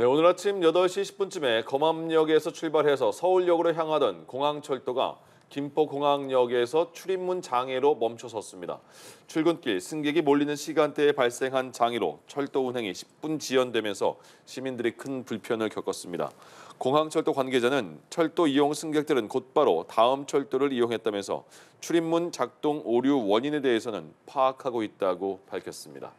네, 오늘 아침 8시 10분쯤에 검암역에서 출발해서 서울역으로 향하던 공항철도가 김포공항역에서 출입문 장애로 멈춰섰습니다. 출근길 승객이 몰리는 시간대에 발생한 장애로 철도 운행이 10분 지연되면서 시민들이 큰 불편을 겪었습니다. 공항철도 관계자는 철도 이용 승객들은 곧바로 다음 철도를 이용했다면서 출입문 작동 오류 원인에 대해서는 파악하고 있다고 밝혔습니다.